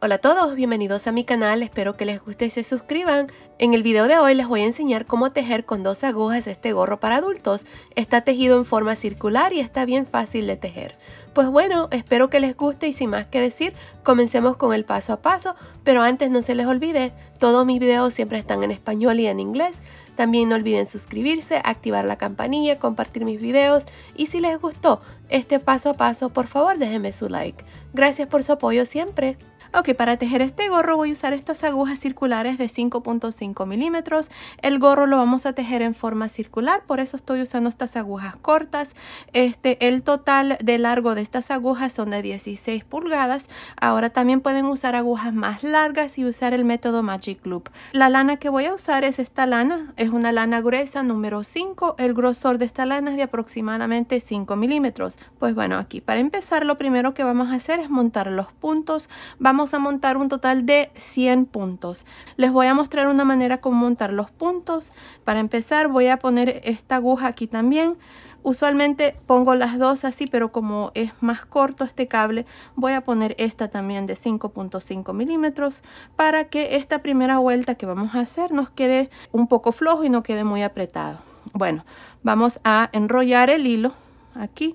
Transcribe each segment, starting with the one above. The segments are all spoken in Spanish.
Hola a todos, bienvenidos a mi canal, espero que les guste y se suscriban. En el video de hoy les voy a enseñar cómo tejer con dos agujas este gorro para adultos. Está tejido en forma circular y está bien fácil de tejer. Pues bueno, espero que les guste y sin más que decir, comencemos con el paso a paso, pero antes no se les olvide, todos mis videos siempre están en español y en inglés. También no olviden suscribirse, activar la campanilla, compartir mis videos y si les gustó este paso a paso, por favor déjenme su like. Gracias por su apoyo siempre. Ok, para tejer este gorro voy a usar estas agujas circulares de 5.5 milímetros. El gorro lo vamos a tejer en forma circular, por eso estoy usando estas agujas cortas. Este, el total de largo de estas agujas son de 16 pulgadas. Ahora también pueden usar agujas más largas y usar el método Magic Loop. La lana que voy a usar es esta lana, es una lana gruesa número 5. El grosor de esta lana es de aproximadamente 5 milímetros. Pues bueno, aquí para empezar lo primero que vamos a hacer es montar los puntos vamos a montar un total de 100 puntos. Les voy a mostrar una manera como montar los puntos. Para empezar voy a poner esta aguja aquí también. Usualmente pongo las dos así, pero como es más corto este cable, voy a poner esta también de 5.5 milímetros para que esta primera vuelta que vamos a hacer nos quede un poco flojo y no quede muy apretado. Bueno, vamos a enrollar el hilo aquí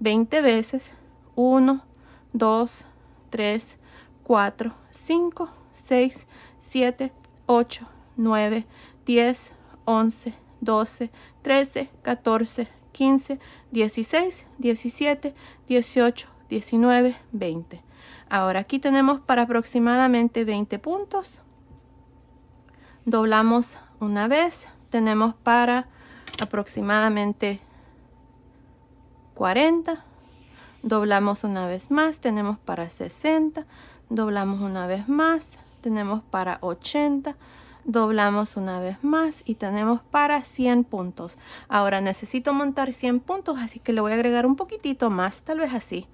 20 veces. 1, 2, 3, 4, 5, 6, 7, 8, 9, 10, 11, 12, 13, 14, 15, 16, 17, 18, 19, 20. Ahora aquí tenemos para aproximadamente 20 puntos. Doblamos una vez. Tenemos para aproximadamente 40. Doblamos una vez más. Tenemos para 60 doblamos una vez más, tenemos para 80, doblamos una vez más y tenemos para 100 puntos. Ahora necesito montar 100 puntos, así que le voy a agregar un poquitito más, tal vez así.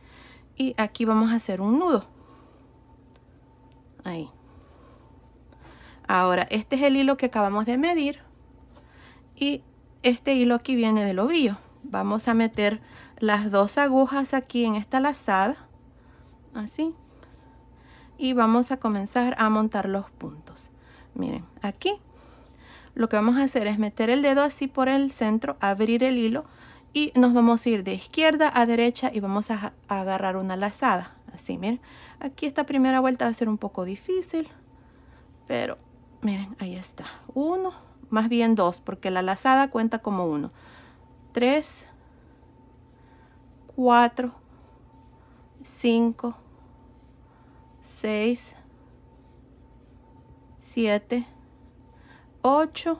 Y aquí vamos a hacer un nudo. Ahí. Ahora, este es el hilo que acabamos de medir y este hilo aquí viene del ovillo. Vamos a meter las dos agujas aquí en esta lazada, así y vamos a comenzar a montar los puntos. Miren, aquí lo que vamos a hacer es meter el dedo así por el centro, abrir el hilo y nos vamos a ir de izquierda a derecha y vamos a, agarrar una lazada. Así, miren, aquí esta primera vuelta va a ser un poco difícil, pero miren, ahí está. Uno, más bien dos, porque la lazada cuenta como uno. Tres, cuatro, cinco, 6, 7, 8,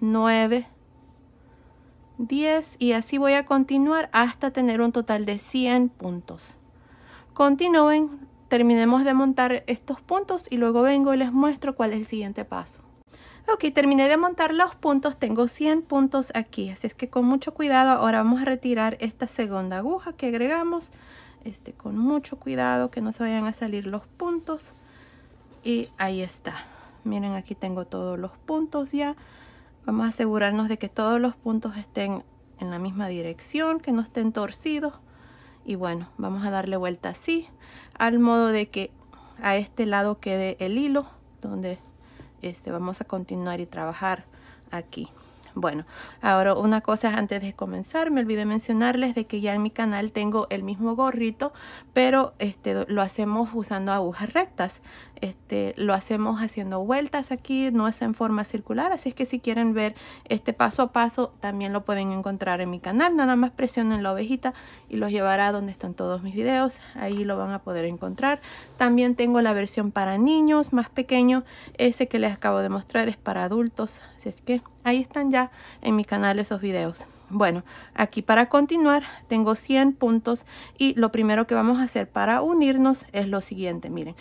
9, 10 y así voy a continuar hasta tener un total de 100 puntos. Continúen, terminemos de montar estos puntos y luego vengo y les muestro cuál es el siguiente paso. Ok, terminé de montar los puntos, tengo 100 puntos aquí, así es que con mucho cuidado ahora vamos a retirar esta segunda aguja que agregamos este, con mucho cuidado que no se vayan a salir los puntos y ahí está miren aquí tengo todos los puntos ya vamos a asegurarnos de que todos los puntos estén en la misma dirección que no estén torcidos y bueno vamos a darle vuelta así al modo de que a este lado quede el hilo donde este vamos a continuar y trabajar aquí bueno, ahora una cosa antes de comenzar, me olvidé mencionarles de que ya en mi canal tengo el mismo gorrito, pero este, lo hacemos usando agujas rectas este, lo hacemos haciendo vueltas aquí, no es en forma circular, así es que si quieren ver este paso a paso también lo pueden encontrar en mi canal, nada más presionen la ovejita y los llevará donde están todos mis videos, ahí lo van a poder encontrar. También tengo la versión para niños más pequeño, ese que les acabo de mostrar es para adultos, así es que ahí están ya en mi canal esos videos. Bueno, aquí para continuar tengo 100 puntos y lo primero que vamos a hacer para unirnos es lo siguiente, miren.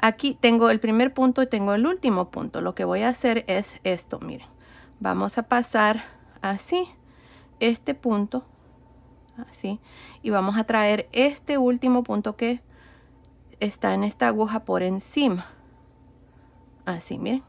Aquí tengo el primer punto y tengo el último punto. Lo que voy a hacer es esto, miren. Vamos a pasar así este punto, así, y vamos a traer este último punto que está en esta aguja por encima. Así, miren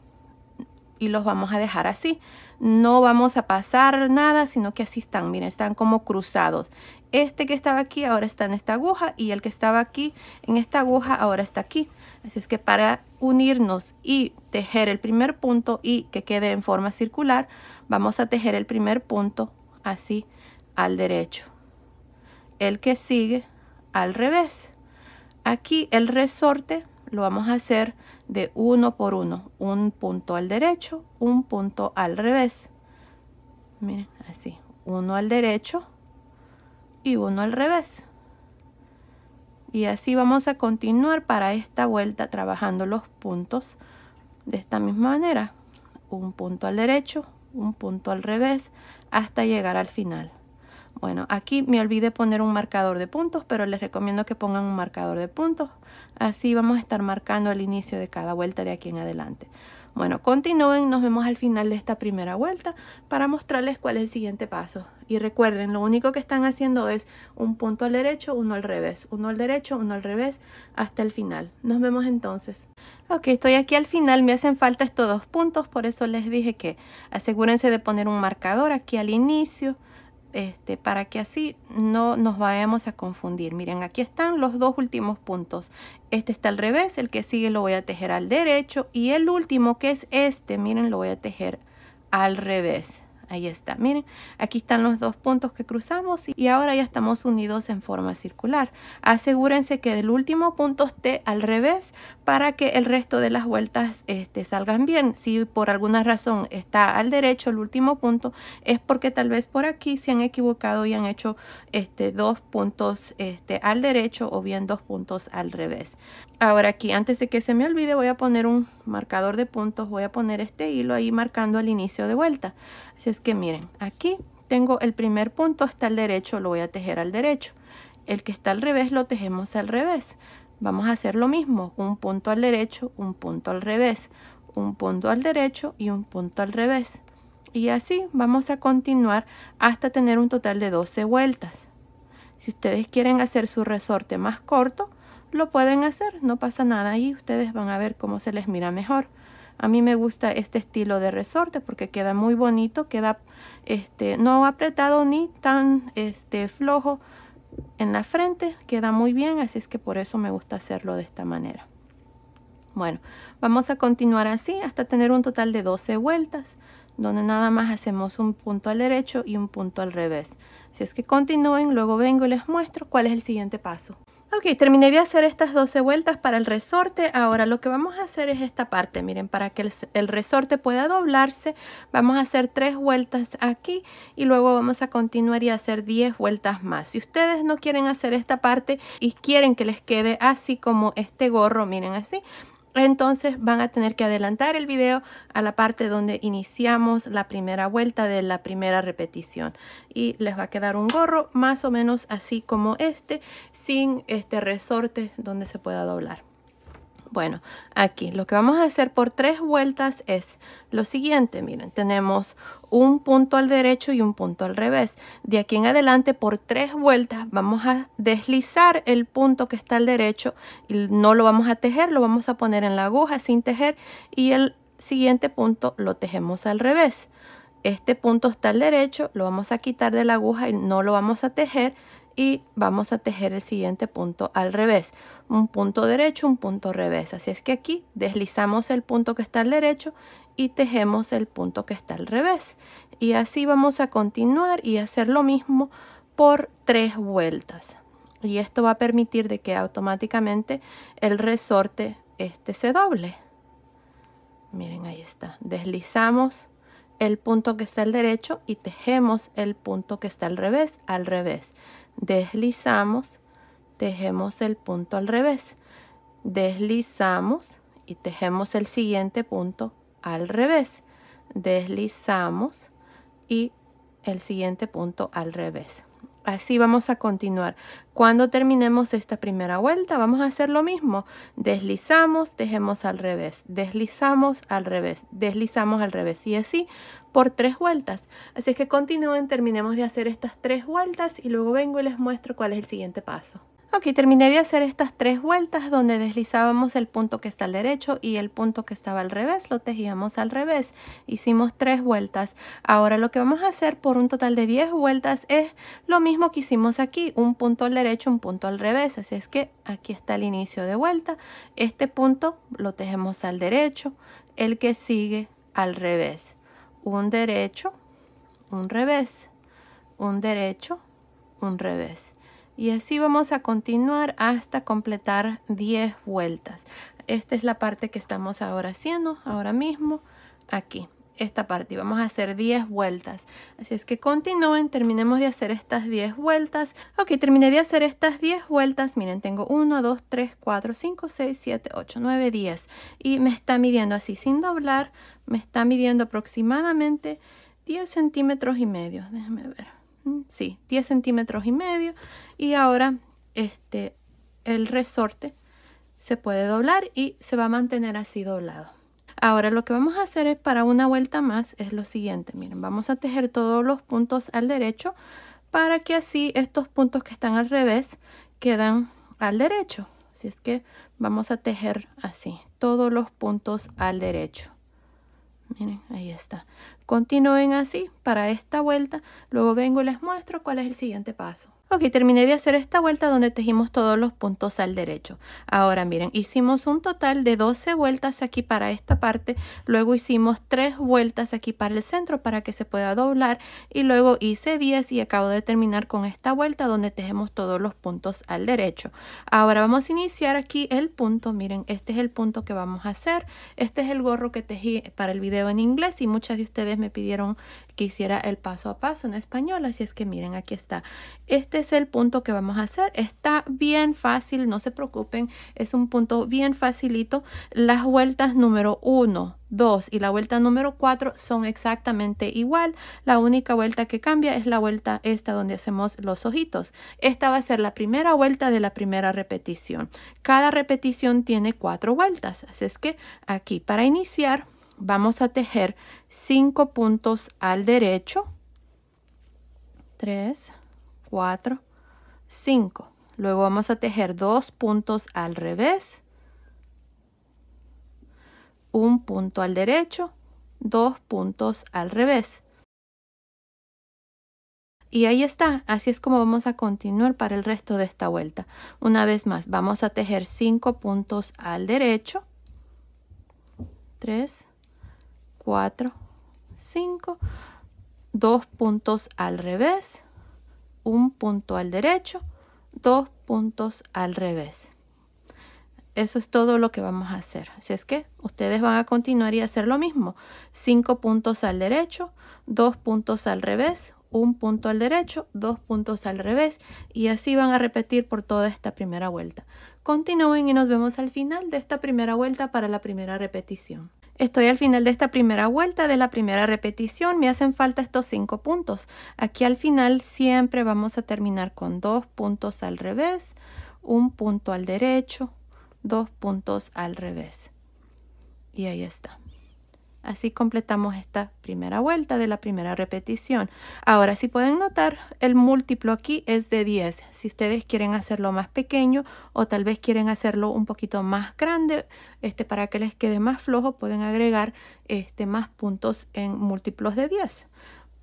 y los vamos a dejar así. No vamos a pasar nada, sino que así están, miren, están como cruzados. Este que estaba aquí ahora está en esta aguja y el que estaba aquí en esta aguja ahora está aquí. Así es que para unirnos y tejer el primer punto y que quede en forma circular, vamos a tejer el primer punto así al derecho. El que sigue al revés. Aquí el resorte lo vamos a hacer de uno por uno, un punto al derecho, un punto al revés. Miren, así, uno al derecho y uno al revés. Y así vamos a continuar para esta vuelta trabajando los puntos de esta misma manera. Un punto al derecho, un punto al revés, hasta llegar al final. Bueno, aquí me olvidé poner un marcador de puntos, pero les recomiendo que pongan un marcador de puntos. Así vamos a estar marcando el inicio de cada vuelta de aquí en adelante. Bueno, continúen, nos vemos al final de esta primera vuelta para mostrarles cuál es el siguiente paso. Y recuerden, lo único que están haciendo es un punto al derecho, uno al revés, uno al derecho, uno al revés, hasta el final. Nos vemos entonces. Ok, estoy aquí al final, me hacen falta estos dos puntos, por eso les dije que asegúrense de poner un marcador aquí al inicio, este, para que así no nos vayamos a confundir. Miren, aquí están los dos últimos puntos. Este está al revés, el que sigue lo voy a tejer al derecho y el último que es este, miren, lo voy a tejer al revés. Ahí está, miren, aquí están los dos puntos que cruzamos y ahora ya estamos unidos en forma circular. Asegúrense que el último punto esté al revés para que el resto de las vueltas este, salgan bien. Si por alguna razón está al derecho el último punto, es porque tal vez por aquí se han equivocado y han hecho este, dos puntos este, al derecho o bien dos puntos al revés. Ahora aquí, antes de que se me olvide, voy a poner un marcador de puntos. Voy a poner este hilo ahí marcando el inicio de vuelta. Así es que miren, aquí tengo el primer punto, hasta al derecho, lo voy a tejer al derecho. El que está al revés lo tejemos al revés. Vamos a hacer lo mismo, un punto al derecho, un punto al revés, un punto al derecho y un punto al revés. Y así vamos a continuar hasta tener un total de 12 vueltas. Si ustedes quieren hacer su resorte más corto, lo pueden hacer, no pasa nada y ustedes van a ver cómo se les mira mejor. A mí me gusta este estilo de resorte porque queda muy bonito, queda este, no apretado ni tan este, flojo en la frente, queda muy bien, así es que por eso me gusta hacerlo de esta manera. Bueno, vamos a continuar así hasta tener un total de 12 vueltas, donde nada más hacemos un punto al derecho y un punto al revés. si es que continúen, luego vengo y les muestro cuál es el siguiente paso. Ok, terminé de hacer estas 12 vueltas para el resorte. Ahora lo que vamos a hacer es esta parte. Miren, para que el, resorte pueda doblarse, vamos a hacer 3 vueltas aquí y luego vamos a continuar y hacer 10 vueltas más. Si ustedes no quieren hacer esta parte y quieren que les quede así como este gorro, miren así, entonces van a tener que adelantar el video a la parte donde iniciamos la primera vuelta de la primera repetición y les va a quedar un gorro más o menos así como este sin este resorte donde se pueda doblar. Bueno, aquí lo que vamos a hacer por tres vueltas es lo siguiente. Miren, tenemos un punto al derecho y un punto al revés. De aquí en adelante, por tres vueltas, vamos a deslizar el punto que está al derecho. Y no lo vamos a tejer, lo vamos a poner en la aguja sin tejer. Y el siguiente punto lo tejemos al revés. Este punto está al derecho, lo vamos a quitar de la aguja y no lo vamos a tejer y vamos a tejer el siguiente punto al revés un punto derecho un punto revés así es que aquí deslizamos el punto que está al derecho y tejemos el punto que está al revés y así vamos a continuar y hacer lo mismo por tres vueltas y esto va a permitir de que automáticamente el resorte este se doble miren ahí está deslizamos el punto que está al derecho y tejemos el punto que está al revés al revés deslizamos, tejemos el punto al revés, deslizamos y tejemos el siguiente punto al revés, deslizamos y el siguiente punto al revés. Así vamos a continuar. Cuando terminemos esta primera vuelta, vamos a hacer lo mismo. Deslizamos, dejemos al revés, deslizamos al revés, deslizamos al revés y así por tres vueltas. Así que continúen, terminemos de hacer estas tres vueltas y luego vengo y les muestro cuál es el siguiente paso. Ok, terminé de hacer estas tres vueltas donde deslizábamos el punto que está al derecho y el punto que estaba al revés, lo tejíamos al revés. Hicimos tres vueltas. Ahora lo que vamos a hacer por un total de 10 vueltas es lo mismo que hicimos aquí, un punto al derecho, un punto al revés. Así es que aquí está el inicio de vuelta. Este punto lo tejemos al derecho, el que sigue al revés. Un derecho, un revés, un derecho, un revés y así vamos a continuar hasta completar 10 vueltas esta es la parte que estamos ahora haciendo ahora mismo aquí esta parte y vamos a hacer 10 vueltas así es que continúen terminemos de hacer estas 10 vueltas ok terminé de hacer estas 10 vueltas miren tengo 1 2 3 4 5 6 7 8 9 10 y me está midiendo así sin doblar me está midiendo aproximadamente 10 centímetros y medio déjenme ver sí, 10 centímetros y medio. Y ahora este, el resorte se puede doblar y se va a mantener así doblado. Ahora lo que vamos a hacer es para una vuelta más es lo siguiente. Miren, vamos a tejer todos los puntos al derecho para que así estos puntos que están al revés quedan al derecho. Así es que vamos a tejer así, todos los puntos al derecho. Miren, ahí está. Continúen así para esta vuelta, luego vengo y les muestro cuál es el siguiente paso. Ok, terminé de hacer esta vuelta donde tejimos todos los puntos al derecho. Ahora miren, hicimos un total de 12 vueltas aquí para esta parte, luego hicimos 3 vueltas aquí para el centro para que se pueda doblar y luego hice 10 y acabo de terminar con esta vuelta donde tejemos todos los puntos al derecho. Ahora vamos a iniciar aquí el punto, miren, este es el punto que vamos a hacer, este es el gorro que tejí para el video en inglés y muchas de ustedes me pidieron que hiciera el paso a paso en español. Así es que miren, aquí está. Este es el punto que vamos a hacer. Está bien fácil, no se preocupen. Es un punto bien facilito. Las vueltas número 1, 2 y la vuelta número 4 son exactamente igual. La única vuelta que cambia es la vuelta esta donde hacemos los ojitos. Esta va a ser la primera vuelta de la primera repetición. Cada repetición tiene cuatro vueltas. Así es que aquí para iniciar vamos a tejer 5 puntos al derecho 3 4 5 luego vamos a tejer 2 puntos al revés un punto al derecho dos puntos al revés y ahí está, así es como vamos a continuar para el resto de esta vuelta. Una vez más, vamos a tejer 5 puntos al derecho, 3, 4, 5, dos puntos al revés, un punto al derecho, dos puntos al revés. Eso es todo lo que vamos a hacer. Así es que ustedes van a continuar y hacer lo mismo. 5 puntos al derecho, dos puntos al revés, un punto al derecho, dos puntos al revés y así van a repetir por toda esta primera vuelta. Continúen y nos vemos al final de esta primera vuelta para la primera repetición. Estoy al final de esta primera vuelta, de la primera repetición, me hacen falta estos cinco puntos. Aquí al final siempre vamos a terminar con dos puntos al revés, un punto al derecho, dos puntos al revés. Y ahí está. Así completamos esta primera vuelta de la primera repetición. Ahora, si pueden notar, el múltiplo aquí es de 10. Si ustedes quieren hacerlo más pequeño o tal vez quieren hacerlo un poquito más grande, este, para que les quede más flojo, pueden agregar este, más puntos en múltiplos de 10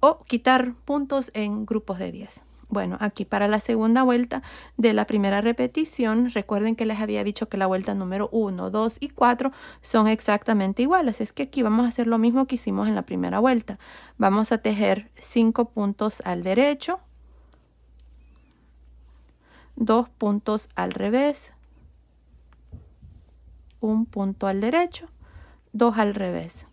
o quitar puntos en grupos de 10. Bueno, aquí para la segunda vuelta de la primera repetición, recuerden que les había dicho que la vuelta número 1, 2 y 4 son exactamente iguales. Es que aquí vamos a hacer lo mismo que hicimos en la primera vuelta. Vamos a tejer 5 puntos al derecho, 2 puntos al revés, 1 punto al derecho, 2 al revés.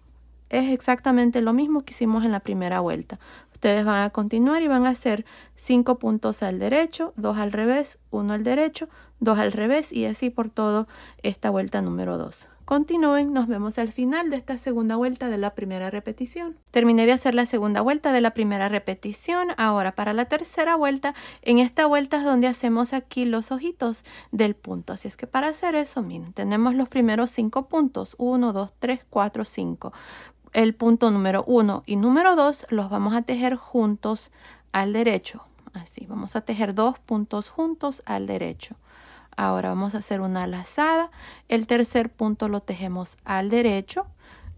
Es exactamente lo mismo que hicimos en la primera vuelta. Ustedes van a continuar y van a hacer cinco puntos al derecho, dos al revés, uno al derecho, dos al revés y así por todo esta vuelta número 2. Continúen, nos vemos al final de esta segunda vuelta de la primera repetición. Terminé de hacer la segunda vuelta de la primera repetición. Ahora para la tercera vuelta, en esta vuelta es donde hacemos aquí los ojitos del punto. Así es que para hacer eso, miren, tenemos los primeros cinco puntos. 1, 2, 3, 4, 5 el punto número uno y número dos los vamos a tejer juntos al derecho. Así, vamos a tejer dos puntos juntos al derecho. Ahora vamos a hacer una lazada. El tercer punto lo tejemos al derecho.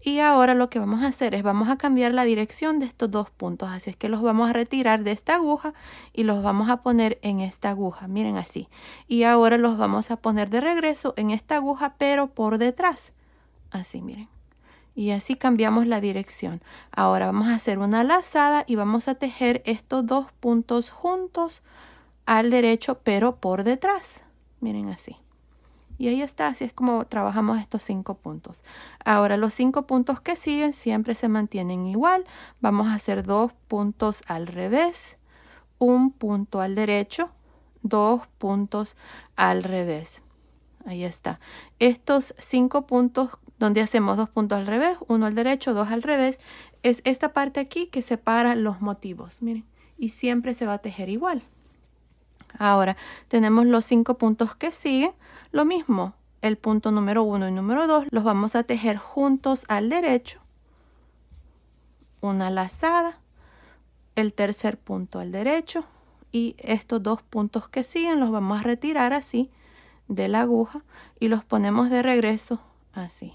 Y ahora lo que vamos a hacer es vamos a cambiar la dirección de estos dos puntos. Así es que los vamos a retirar de esta aguja y los vamos a poner en esta aguja. Miren así. Y ahora los vamos a poner de regreso en esta aguja pero por detrás. Así miren y así cambiamos la dirección. Ahora vamos a hacer una lazada y vamos a tejer estos dos puntos juntos al derecho pero por detrás. Miren así. Y ahí está, así es como trabajamos estos cinco puntos. Ahora los cinco puntos que siguen siempre se mantienen igual. Vamos a hacer dos puntos al revés, un punto al derecho, dos puntos al revés. Ahí está. Estos cinco puntos donde hacemos dos puntos al revés, uno al derecho, dos al revés, es esta parte aquí que separa los motivos, miren, y siempre se va a tejer igual. Ahora, tenemos los cinco puntos que siguen, lo mismo, el punto número uno y número dos los vamos a tejer juntos al derecho, una lazada, el tercer punto al derecho y estos dos puntos que siguen los vamos a retirar así de la aguja y los ponemos de regreso así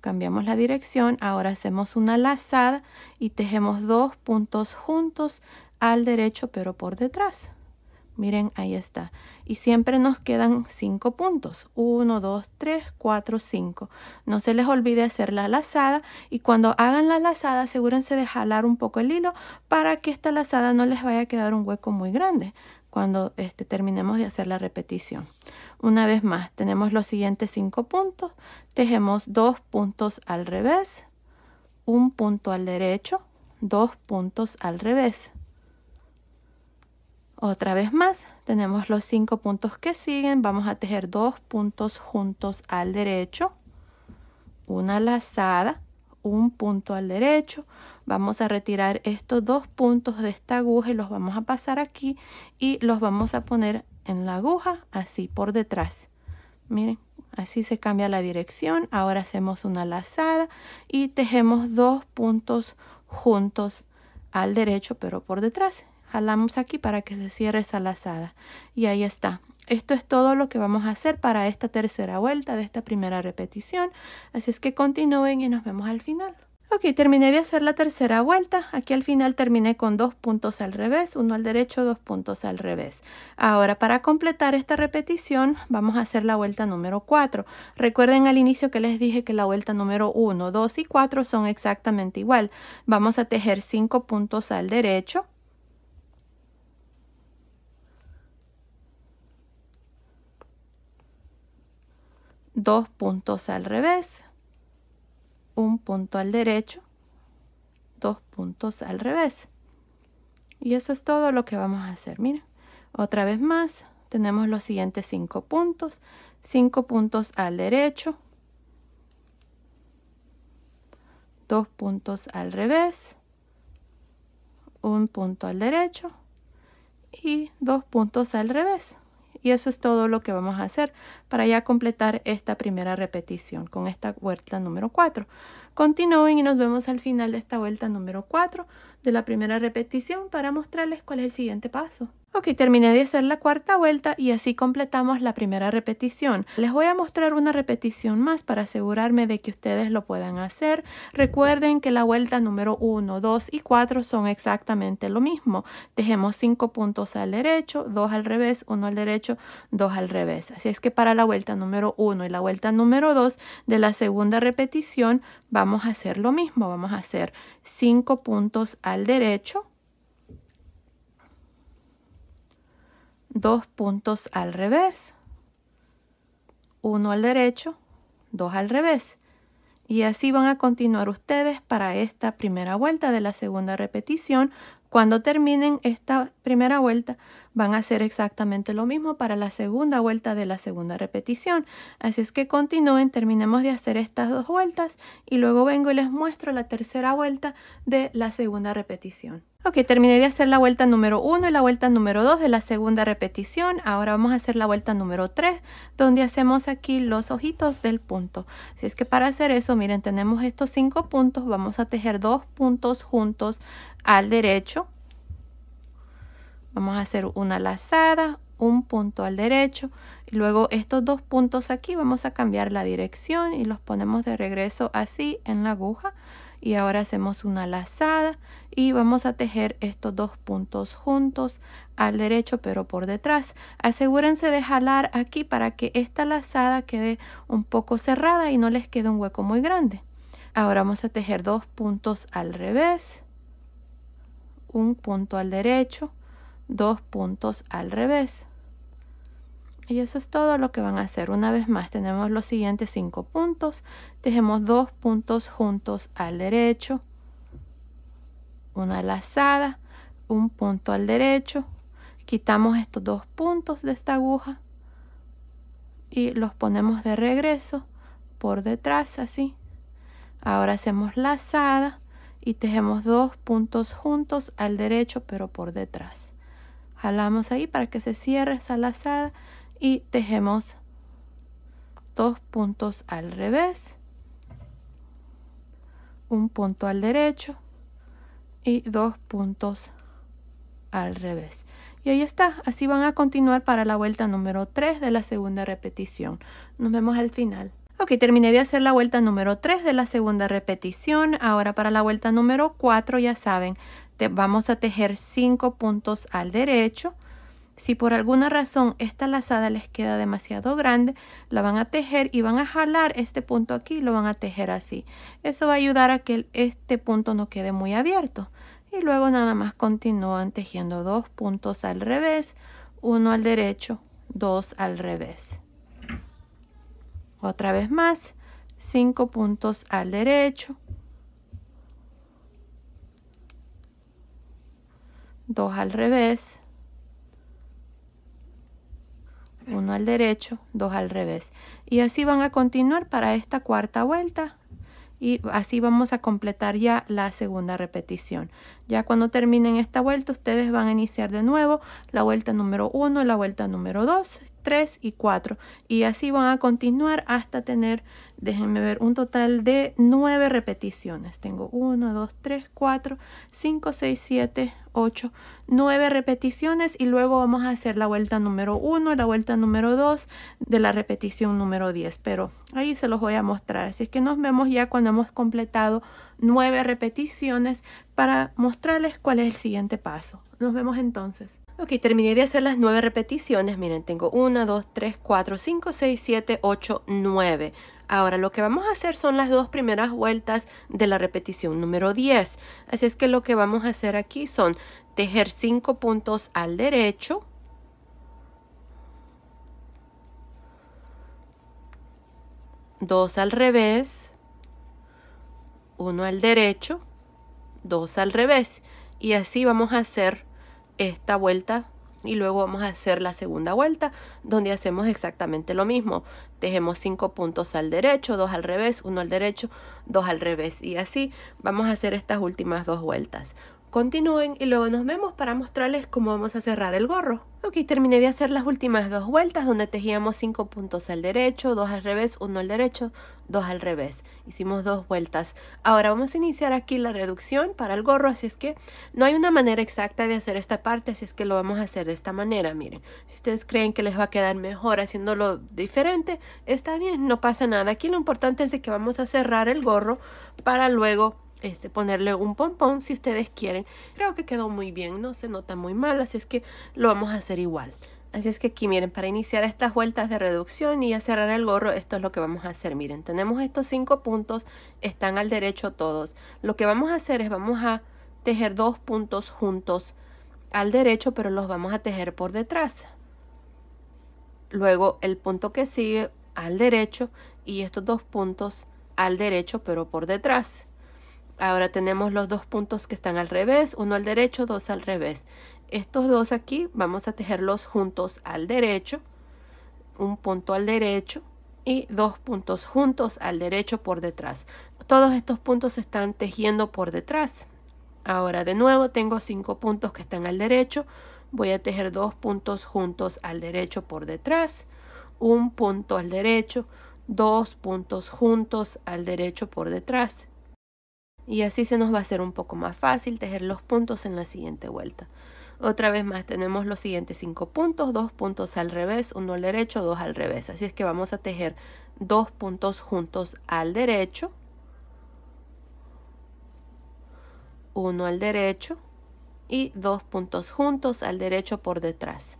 cambiamos la dirección, ahora hacemos una lazada y tejemos dos puntos juntos al derecho pero por detrás. Miren, ahí está. Y siempre nos quedan cinco puntos. uno dos tres cuatro cinco No se les olvide hacer la lazada y cuando hagan la lazada asegúrense de jalar un poco el hilo para que esta lazada no les vaya a quedar un hueco muy grande cuando este, terminemos de hacer la repetición. Una vez más, tenemos los siguientes cinco puntos. Tejemos dos puntos al revés, un punto al derecho, dos puntos al revés. Otra vez más, tenemos los cinco puntos que siguen. Vamos a tejer dos puntos juntos al derecho, una lazada, un punto al derecho. Vamos a retirar estos dos puntos de esta aguja y los vamos a pasar aquí y los vamos a poner en la aguja así por detrás. Miren, así se cambia la dirección. Ahora hacemos una lazada y tejemos dos puntos juntos al derecho pero por detrás. Jalamos aquí para que se cierre esa lazada y ahí está. Esto es todo lo que vamos a hacer para esta tercera vuelta de esta primera repetición. Así es que continúen y nos vemos al final. Ok, terminé de hacer la tercera vuelta. Aquí al final terminé con dos puntos al revés, uno al derecho, dos puntos al revés. Ahora, para completar esta repetición, vamos a hacer la vuelta número 4. Recuerden al inicio que les dije que la vuelta número 1, 2 y 4 son exactamente igual. Vamos a tejer 5 puntos al derecho, dos puntos al revés, un punto al derecho, dos puntos al revés. Y eso es todo lo que vamos a hacer. Mira, otra vez más, tenemos los siguientes cinco puntos. Cinco puntos al derecho, dos puntos al revés, un punto al derecho y dos puntos al revés. Y eso es todo lo que vamos a hacer para ya completar esta primera repetición con esta huerta número 4. Continúen y nos vemos al final de esta vuelta número 4 de la primera repetición para mostrarles cuál es el siguiente paso. Ok, terminé de hacer la cuarta vuelta y así completamos la primera repetición. Les voy a mostrar una repetición más para asegurarme de que ustedes lo puedan hacer. Recuerden que la vuelta número 1, 2 y 4 son exactamente lo mismo. Dejemos 5 puntos al derecho, 2 al revés, 1 al derecho, 2 al revés. Así es que para la vuelta número 1 y la vuelta número 2 de la segunda repetición vamos vamos a hacer lo mismo, vamos a hacer 5 puntos al derecho, 2 puntos al revés, 1 al derecho, 2 al revés. Y así van a continuar ustedes para esta primera vuelta de la segunda repetición. Cuando terminen esta primera vuelta, van a hacer exactamente lo mismo para la segunda vuelta de la segunda repetición. Así es que continúen, terminemos de hacer estas dos vueltas y luego vengo y les muestro la tercera vuelta de la segunda repetición. Ok, terminé de hacer la vuelta número 1 y la vuelta número 2 de la segunda repetición. Ahora vamos a hacer la vuelta número 3, donde hacemos aquí los ojitos del punto. Así es que para hacer eso, miren, tenemos estos cinco puntos. Vamos a tejer dos puntos juntos al derecho, Vamos a hacer una lazada, un punto al derecho. Y luego estos dos puntos aquí vamos a cambiar la dirección y los ponemos de regreso así en la aguja. Y ahora hacemos una lazada y vamos a tejer estos dos puntos juntos al derecho pero por detrás. Asegúrense de jalar aquí para que esta lazada quede un poco cerrada y no les quede un hueco muy grande. Ahora vamos a tejer dos puntos al revés, un punto al derecho dos puntos al revés. Y eso es todo lo que van a hacer. Una vez más tenemos los siguientes cinco puntos. Tejemos dos puntos juntos al derecho, una lazada, un punto al derecho. Quitamos estos dos puntos de esta aguja y los ponemos de regreso por detrás así. Ahora hacemos lazada y tejemos dos puntos juntos al derecho pero por detrás jalamos ahí para que se cierre esa lazada y tejemos dos puntos al revés un punto al derecho y dos puntos al revés y ahí está así van a continuar para la vuelta número 3 de la segunda repetición nos vemos al final Ok, terminé de hacer la vuelta número 3 de la segunda repetición. Ahora para la vuelta número 4, ya saben, vamos a tejer 5 puntos al derecho. Si por alguna razón esta lazada les queda demasiado grande, la van a tejer y van a jalar este punto aquí lo van a tejer así. Eso va a ayudar a que este punto no quede muy abierto. Y luego nada más continúan tejiendo dos puntos al revés, uno al derecho, dos al revés. Otra vez más, cinco puntos al derecho, Dos al revés, uno al derecho, dos al revés. Y así van a continuar para esta cuarta vuelta y así vamos a completar ya la segunda repetición. Ya cuando terminen esta vuelta, ustedes van a iniciar de nuevo la vuelta número 1, la vuelta número 2, 3 y 4. Y así van a continuar hasta tener, déjenme ver, un total de 9 repeticiones. Tengo 1, 2, 3, 4, 5, 6, 7, 8, 9 repeticiones y luego vamos a hacer la vuelta número 1 y la vuelta número 2 de la repetición número 10, pero ahí se los voy a mostrar. Así es que nos vemos ya cuando hemos completado 9 repeticiones para mostrarles cuál es el siguiente paso. Nos vemos entonces. Ok, terminé de hacer las 9 repeticiones. Miren, tengo 1, 2, 3, 4, 5, 6, 7, 8, 9. Ahora lo que vamos a hacer son las dos primeras vueltas de la repetición número 10. Así es que lo que vamos a hacer aquí son tejer 5 puntos al derecho. Dos al revés, uno al derecho, dos al revés. Y así vamos a hacer esta vuelta y luego vamos a hacer la segunda vuelta donde hacemos exactamente lo mismo. Tejemos 5 puntos al derecho, 2 al revés, 1 al derecho, 2 al revés y así vamos a hacer estas últimas dos vueltas. Continúen y luego nos vemos para mostrarles cómo vamos a cerrar el gorro. Ok, terminé de hacer las últimas dos vueltas donde tejíamos cinco puntos al derecho, dos al revés, uno al derecho, dos al revés. Hicimos dos vueltas. Ahora vamos a iniciar aquí la reducción para el gorro, así es que no hay una manera exacta de hacer esta parte, así es que lo vamos a hacer de esta manera. Miren, si ustedes creen que les va a quedar mejor haciéndolo diferente, está bien, no pasa nada. Aquí lo importante es de que vamos a cerrar el gorro para luego este, ponerle un pompón si ustedes quieren. Creo que quedó muy bien, no se nota muy mal, así es que lo vamos a hacer igual. Así es que aquí miren, para iniciar estas vueltas de reducción y a cerrar el gorro, esto es lo que vamos a hacer. Miren, tenemos estos cinco puntos, están al derecho todos. Lo que vamos a hacer es vamos a tejer dos puntos juntos al derecho, pero los vamos a tejer por detrás. Luego el punto que sigue al derecho y estos dos puntos al derecho, pero por detrás. Ahora tenemos los dos puntos que están al revés, uno al derecho, dos al revés. Estos dos aquí vamos a tejerlos juntos al derecho, un punto al derecho y dos puntos juntos al derecho por detrás. Todos estos puntos se están tejiendo por detrás. Ahora de nuevo tengo cinco puntos que están al derecho, voy a tejer dos puntos juntos al derecho por detrás, un punto al derecho, dos puntos juntos al derecho por detrás y así se nos va a hacer un poco más fácil tejer los puntos en la siguiente vuelta. Otra vez más tenemos los siguientes cinco puntos, dos puntos al revés, uno al derecho, dos al revés. Así es que vamos a tejer dos puntos juntos al derecho, uno al derecho y dos puntos juntos al derecho por detrás.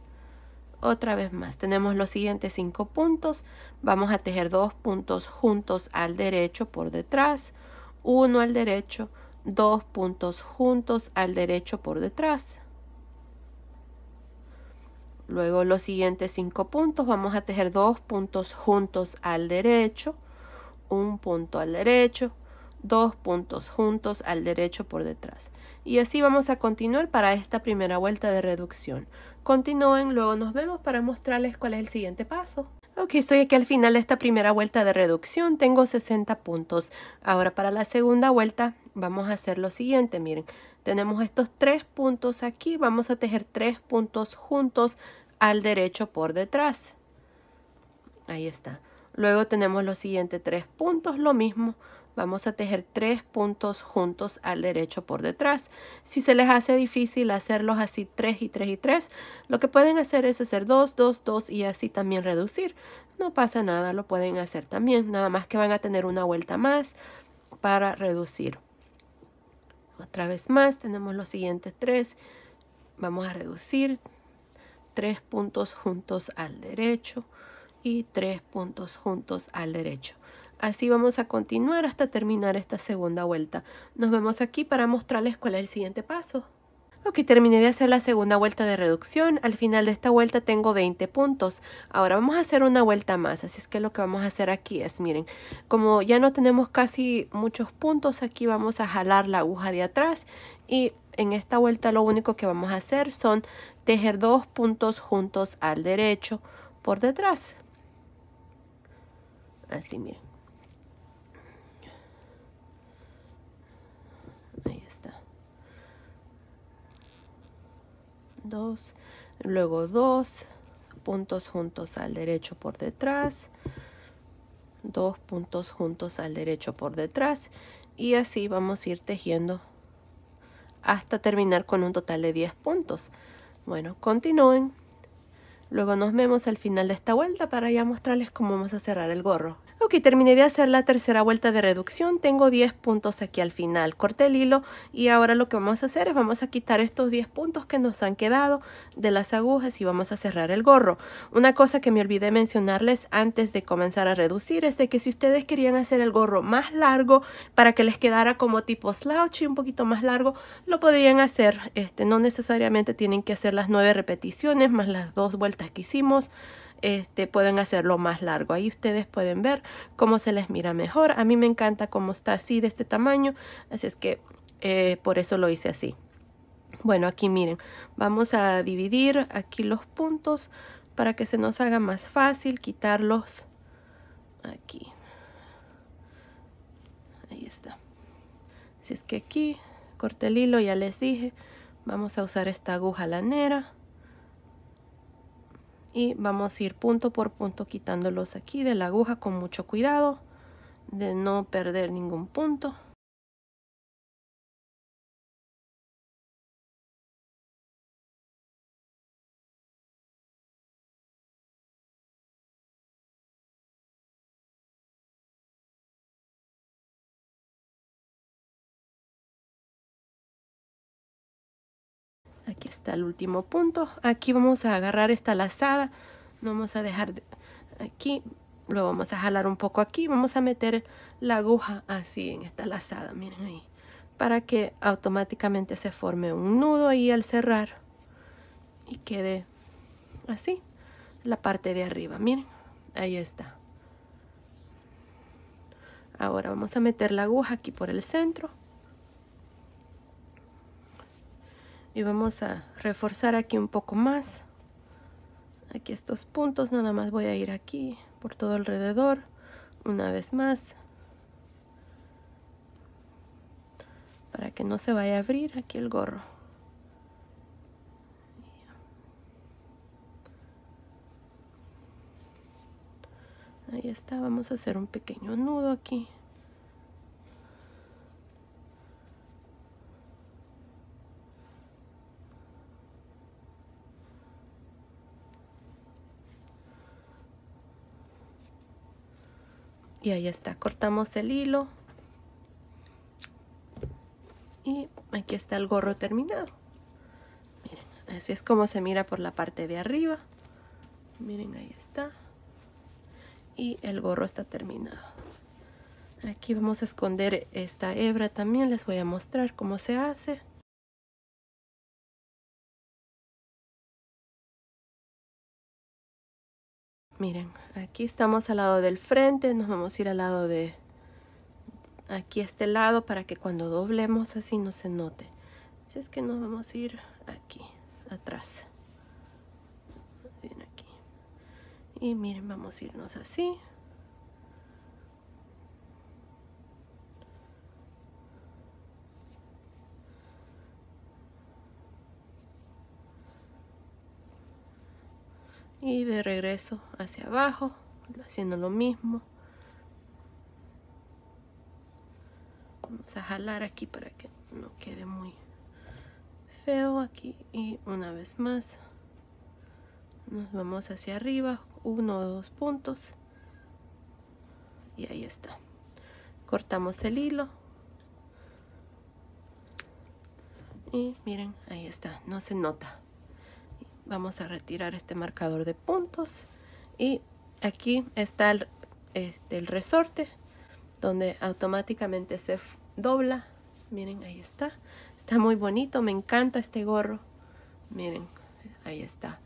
Otra vez más, tenemos los siguientes cinco puntos, vamos a tejer dos puntos juntos al derecho por detrás, uno al derecho, dos puntos juntos al derecho por detrás. Luego los siguientes cinco puntos vamos a tejer dos puntos juntos al derecho, un punto al derecho, dos puntos juntos al derecho por detrás. Y así vamos a continuar para esta primera vuelta de reducción. Continúen, luego nos vemos para mostrarles cuál es el siguiente paso. Ok, estoy aquí al final de esta primera vuelta de reducción, tengo 60 puntos. Ahora para la segunda vuelta vamos a hacer lo siguiente, miren, tenemos estos tres puntos aquí, vamos a tejer tres puntos juntos al derecho por detrás. Ahí está. Luego tenemos los siguientes tres puntos, lo mismo, Vamos a tejer tres puntos juntos al derecho por detrás. Si se les hace difícil hacerlos así tres y tres y tres lo que pueden hacer es hacer dos, dos, dos y así también reducir. No pasa nada, lo pueden hacer también, nada más que van a tener una vuelta más para reducir. Otra vez más, tenemos los siguientes tres. Vamos a reducir tres puntos juntos al derecho y tres puntos juntos al derecho. Así vamos a continuar hasta terminar esta segunda vuelta. Nos vemos aquí para mostrarles cuál es el siguiente paso. Ok, terminé de hacer la segunda vuelta de reducción. Al final de esta vuelta tengo 20 puntos. Ahora vamos a hacer una vuelta más. Así es que lo que vamos a hacer aquí es, miren, como ya no tenemos casi muchos puntos, aquí vamos a jalar la aguja de atrás. Y en esta vuelta lo único que vamos a hacer son tejer dos puntos juntos al derecho por detrás. Así, miren. dos luego dos puntos juntos al derecho por detrás, dos puntos juntos al derecho por detrás y así vamos a ir tejiendo hasta terminar con un total de 10 puntos. Bueno, continúen. Luego nos vemos al final de esta vuelta para ya mostrarles cómo vamos a cerrar el gorro. Ok, terminé de hacer la tercera vuelta de reducción, tengo 10 puntos aquí al final, corté el hilo y ahora lo que vamos a hacer es vamos a quitar estos 10 puntos que nos han quedado de las agujas y vamos a cerrar el gorro. Una cosa que me olvidé mencionarles antes de comenzar a reducir es de que si ustedes querían hacer el gorro más largo para que les quedara como tipo y un poquito más largo, lo podrían hacer, este, no necesariamente tienen que hacer las 9 repeticiones más las dos vueltas que hicimos, este, pueden hacerlo más largo. Ahí ustedes pueden ver cómo se les mira mejor. A mí me encanta cómo está así de este tamaño, así es que eh, por eso lo hice así. Bueno, aquí miren, vamos a dividir aquí los puntos para que se nos haga más fácil quitarlos aquí. Ahí está. Así es que aquí corté el hilo, ya les dije, vamos a usar esta aguja lanera y vamos a ir punto por punto quitándolos aquí de la aguja con mucho cuidado de no perder ningún punto el último punto. Aquí vamos a agarrar esta lazada, no vamos a dejar aquí, lo vamos a jalar un poco aquí, vamos a meter la aguja así en esta lazada, miren ahí, para que automáticamente se forme un nudo ahí al cerrar y quede así la parte de arriba, miren, ahí está. Ahora vamos a meter la aguja aquí por el centro y vamos a reforzar aquí un poco más aquí estos puntos nada más voy a ir aquí por todo alrededor una vez más para que no se vaya a abrir aquí el gorro ahí está vamos a hacer un pequeño nudo aquí y ahí está cortamos el hilo y aquí está el gorro terminado así es como se mira por la parte de arriba miren ahí está y el gorro está terminado aquí vamos a esconder esta hebra también les voy a mostrar cómo se hace Miren, aquí estamos al lado del frente, nos vamos a ir al lado de aquí este lado para que cuando doblemos así no se note. Así es que nos vamos a ir aquí, atrás. aquí. Y miren, vamos a irnos así. y de regreso hacia abajo haciendo lo mismo vamos a jalar aquí para que no quede muy feo aquí y una vez más nos vamos hacia arriba uno o dos puntos y ahí está cortamos el hilo y miren ahí está no se nota vamos a retirar este marcador de puntos y aquí está el, este, resorte donde automáticamente se dobla miren ahí está está muy bonito me encanta este gorro miren ahí está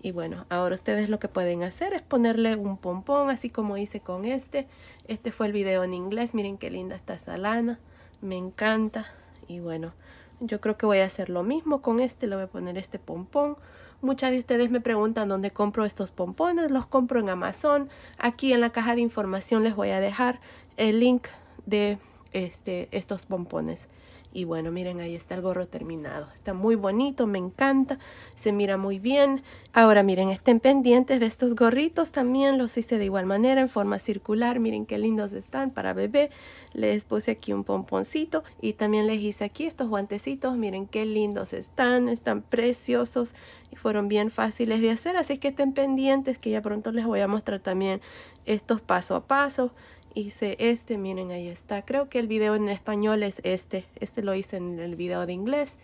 y bueno ahora ustedes lo que pueden hacer es ponerle un pompón así como hice con este este fue el video en inglés miren qué linda está esa lana me encanta y bueno yo creo que voy a hacer lo mismo con este le voy a poner este pompón Muchas de ustedes me preguntan dónde compro estos pompones. Los compro en Amazon. Aquí en la caja de información les voy a dejar el link de este, estos pompones. Y bueno, miren, ahí está el gorro terminado. Está muy bonito, me encanta, se mira muy bien. Ahora miren, estén pendientes de estos gorritos. También los hice de igual manera, en forma circular. Miren qué lindos están para bebé. Les puse aquí un pomponcito y también les hice aquí estos guantecitos. Miren qué lindos están, están preciosos y fueron bien fáciles de hacer. Así que estén pendientes que ya pronto les voy a mostrar también estos paso a paso hice este, miren ahí está. Creo que el video en español es este. Este lo hice en el video de inglés.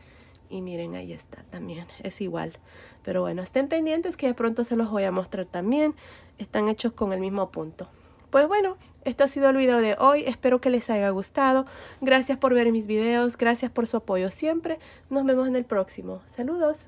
Y miren, ahí está también, es igual. Pero bueno, estén pendientes que de pronto se los voy a mostrar también. Están hechos con el mismo punto. Pues bueno, esto ha sido el video de hoy. Espero que les haya gustado. Gracias por ver mis videos, gracias por su apoyo siempre. Nos vemos en el próximo. Saludos.